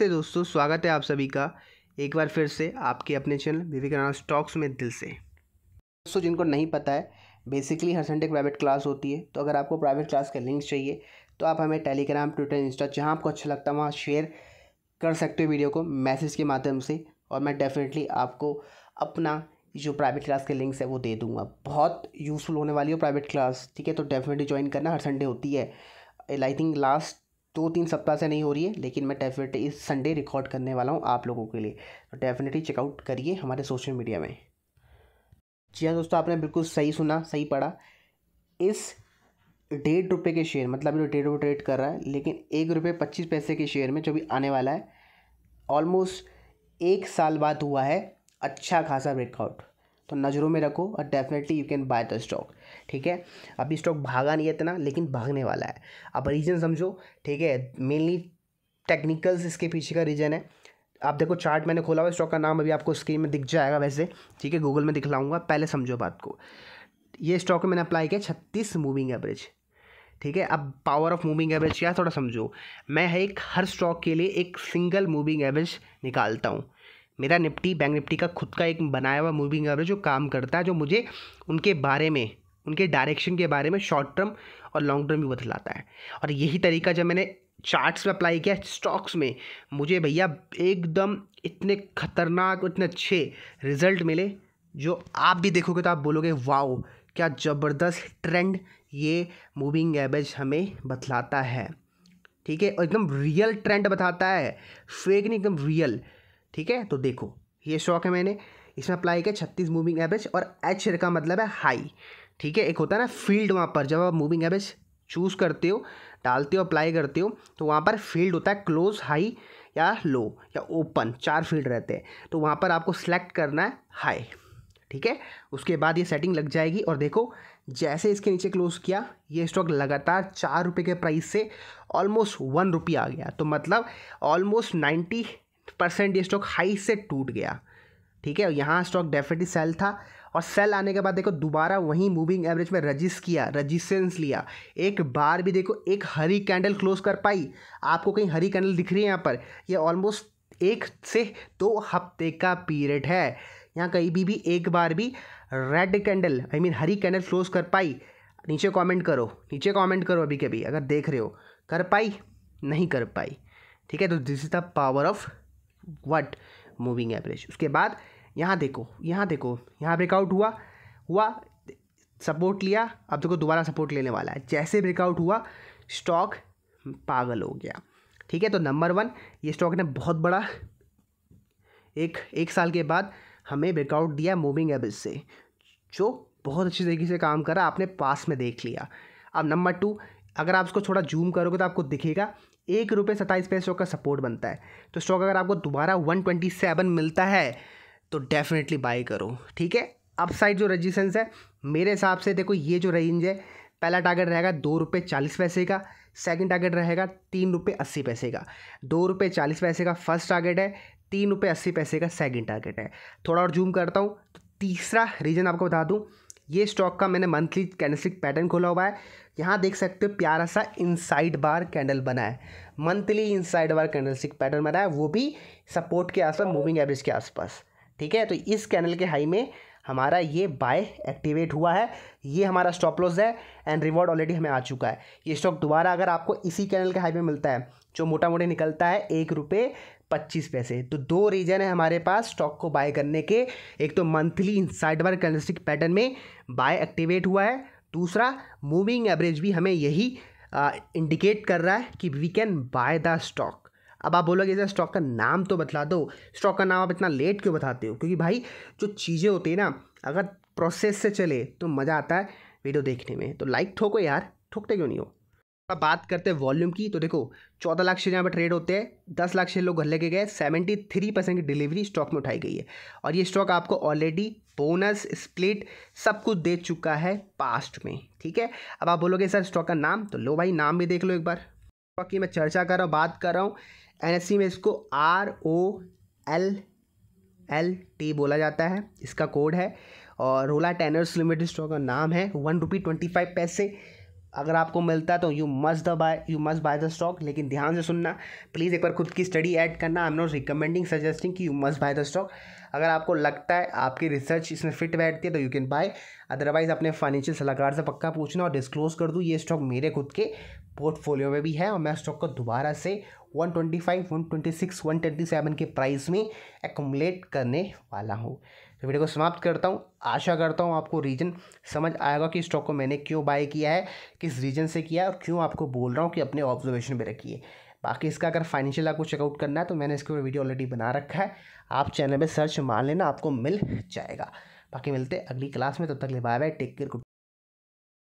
नमस्ते दोस्तों स्वागत है आप सभी का एक बार फिर से आपके अपने चैनल विवेकानंद स्टॉक्स में दिल से दोस्तों जिनको नहीं पता है बेसिकली हर संडे प्राइवेट क्लास होती है तो अगर आपको प्राइवेट क्लास के लिंक्स चाहिए तो आप हमें टेलीग्राम ट्विटर इंस्टा जहाँ आपको अच्छा लगता है वहाँ शेयर कर सकते हो वीडियो को मैसेज के माध्यम से और मैं डेफिनेटली आपको अपना जो प्राइवेट क्लास के लिंक्स है वो दे दूंगा बहुत यूज़फुल होने वाली हो प्राइवेट क्लास ठीक है तो डेफिनेटली ज्वाइन करना हर संडे होती है आई थिंक लास्ट दो तीन सप्ताह से नहीं हो रही है लेकिन मैं डेफिनेटली इस संडे रिकॉर्ड करने वाला हूँ आप लोगों के लिए तो डेफिनेटली चेकआउट करिए हमारे सोशल मीडिया में जी हाँ दोस्तों आपने बिल्कुल सही सुना सही पढ़ा इस डेढ़ रुपये के शेयर मतलब अभी डेढ़ रुपये ट्रेड कर रहा है लेकिन एक रुपये पच्चीस पैसे के शेयर में जो भी आने वाला है ऑलमोस्ट एक साल बाद हुआ है अच्छा खासा ब्रेकआउट तो नज़रों में रखो और definitely you can buy the stock ठीक है अभी स्टॉक भागा नहीं है इतना लेकिन भागने वाला है अब रीजन समझो ठीक है मेनली टेक्निकल्स इसके पीछे का रीजन है आप देखो चार्ट मैंने खोला हुआ स्टॉक का नाम अभी आपको स्क्रीन में दिख जाएगा वैसे ठीक है गूगल में दिखलाऊंगा पहले समझो बात को ये स्टॉक मैंने अप्लाई किया छत्तीस मूविंग एवरेज ठीक है अब पावर ऑफ मूविंग एवरेज क्या थोड़ा समझो मैं एक हर स्टॉक के लिए एक सिंगल मूविंग एवरेज निकालता हूँ मेरा निफ्टी बैंक निफ्टी का खुद का एक बनाया हुआ मूविंग एवरेज जो काम करता है जो मुझे उनके बारे में उनके डायरेक्शन के बारे में शॉर्ट टर्म और लॉन्ग टर्म भी बतलाता है और यही तरीका जब मैंने चार्ट्स में अप्लाई किया स्टॉक्स में मुझे भैया एकदम इतने खतरनाक इतने अच्छे रिजल्ट मिले जो आप भी देखोगे तो आप बोलोगे वाओ क्या ज़बरदस्त ट्रेंड ये मूविंग एवरेज हमें बतलाता है ठीक है और एकदम रियल ट्रेंड बताता है फेक नहीं एकदम रियल ठीक है तो देखो ये शौक है मैंने इसमें अप्लाई किया छत्तीस मूविंग एवरेज और एच का मतलब है हाई ठीक है एक होता है ना फील्ड वहाँ पर जब आप मूविंग एवरेज चूज़ करते हो डालते हो अप्लाई करते हो तो वहाँ पर फील्ड होता है क्लोज हाई या लो या ओपन चार फील्ड रहते हैं तो वहाँ पर आपको सेलेक्ट करना है हाई ठीक है उसके बाद ये सेटिंग लग जाएगी और देखो जैसे इसके नीचे क्लोज़ किया ये स्टॉक लगातार चार रुपये के प्राइस से ऑलमोस्ट वन रुपये आ गया तो मतलब ऑलमोस्ट नाइन्टी परसेंट ये स्टॉक हाई से टूट गया ठीक है यहाँ स्टॉक डेफिनेटली सेल था और सेल आने के बाद देखो दोबारा वहीं मूविंग एवरेज में रजिस किया रजिस्टेंस लिया एक बार भी देखो एक हरी कैंडल क्लोज कर पाई आपको कहीं हरी कैंडल दिख रही है यहाँ पर ये ऑलमोस्ट एक से दो हफ्ते का पीरियड है यहाँ कहीं भी भी एक बार भी रेड कैंडल आई मीन हरी कैंडल क्लोज कर पाई नीचे कमेंट करो नीचे कमेंट करो अभी कभी अगर देख रहे हो कर पाई नहीं कर पाई ठीक है तो this is the power of what moving average उसके बाद यहाँ देखो यहाँ देखो यहाँ ब्रेकआउट हुआ हुआ सपोर्ट लिया अब देखो दोबारा सपोर्ट लेने वाला है जैसे ब्रेकआउट हुआ स्टॉक पागल हो गया ठीक है तो नंबर वन ये स्टॉक ने बहुत बड़ा एक एक साल के बाद हमें ब्रेकआउट दिया मूविंग एवरेज से जो बहुत अच्छी तरीके से काम करा आपने पास में देख लिया अब नंबर टू अगर आप इसको थोड़ा जूम करोगे तो आपको दिखेगा एक रुपये सत्ताईस पैसे का सपोर्ट बनता है तो स्टॉक अगर आपको दोबारा वन ट्वेंटी सेवन मिलता है तो डेफिनेटली बाई करो ठीक है अपसाइड जो रजिस्टेंस है मेरे हिसाब से देखो ये जो रेंज है पहला टारगेट रहेगा दो रुपये चालीस पैसे का सेकंड टारगेट रहेगा तीन रुपये अस्सी पैसे का दो रुपये चालीस पैसे का फर्स्ट टारगेट है तीन रुपये अस्सी पैसे का सेकंड टारगेट है थोड़ा और जूम करता हूँ तो तीसरा रीज़न आपको बता दूँ ये स्टॉक का मैंने मंथली कैंडलस्टिक पैटर्न खोला हुआ है यहाँ देख सकते हो प्यारा सा इनसाइड बार कैंडल बना है monthly inside bar candlestick pattern बना है वो भी सपोर्ट के आसपास मूविंग एवरेज के आसपास ठीक है तो इस कैंडल के हाई में हमारा ये बाय एक्टिवेट हुआ है ये हमारा स्टॉप लॉस है एंड रिवॉर्ड ऑलरेडी हमें आ चुका है ये स्टॉक दोबारा अगर आपको इसी कैनल के हाई में मिलता है जो मोटा मोटी निकलता है एक रुपये पच्चीस पैसे तो दो रीज़न है हमारे पास स्टॉक को बाय करने के एक तो monthly in inside bar candlestick pattern में बाय एक्टिवेट हुआ है दूसरा मूविंग एवरेज भी हमें यही आ, इंडिकेट कर रहा है कि we can buy the stock अब आप बोलोगे जैसे स्टॉक का नाम तो बतला दो स्टॉक का नाम आप इतना लेट क्यों बताते हो क्योंकि भाई जो चीज़ें होती है ना अगर प्रोसेस से चले तो मज़ा आता है वीडियो देखने में तो लाइक ठोको यार ठोकते क्यों नहीं हो बात करते हैं वॉल्यूम की तो देखो चौदह लाख शेयर यहाँ पर ट्रेड होते हैं दस लाख शेयर लोग घर लेके गए सेवेंटी थ्री परसेंट की डिलीवरी स्टॉक में उठाई गई है और ये स्टॉक आपको ऑलरेडी बोनस स्प्लिट सब कुछ दे चुका है पास्ट में ठीक है अब आप बोलोगे सर स्टॉक का नाम तो लो भाई नाम भी देख लो एक बार स्टॉक की मैं चर्चा कर रहा हूँ बात कर रहा हूँ एन e में इसको R O L L T बोला जाता है इसका कोड है और रोला टेनर्स लिमिटेड स्टॉक का नाम है वन रुपी ट्वेंटी फाइव पैसे अगर आपको मिलता है तो you must the buy you must buy the stock लेकिन ध्यान से सुनना प्लीज़ एक बार खुद की स्टडी ऐड करना I am not recommending suggesting कि you must buy the stock अगर आपको लगता है आपकी रिसर्च इसमें फिट बैठती है तो यू कैन बाय अदरवाइज़ अपने फाइनेंशियल सलाहकार से पक्का पूछना और डिस्क्लोज कर दूँ ये स्टॉक मेरे खुद के पोर्टफोलियो में भी है और मैं स्टॉक को दोबारा से 125, 126, 127 के प्राइस में एकोमलेट करने वाला हूँ तो वीडियो को समाप्त करता हूँ आशा करता हूँ आपको रीजन समझ आएगा कि स्टॉक को मैंने क्यों बाय किया है किस रीजन से किया है और क्यों आपको बोल रहा हूँ कि अपने ऑब्जर्वेशन में रखिए बाकी इसका अगर फाइनेंशियल आपको चेकआउट करना है तो मैंने इसके ऊपर वीडियो ऑलरेडी बना रखा है आप चैनल पर सर्च मार लेना आपको मिल जाएगा बाकी मिलते हैं अगली क्लास में तब तक ले बाय बाय टेक केयर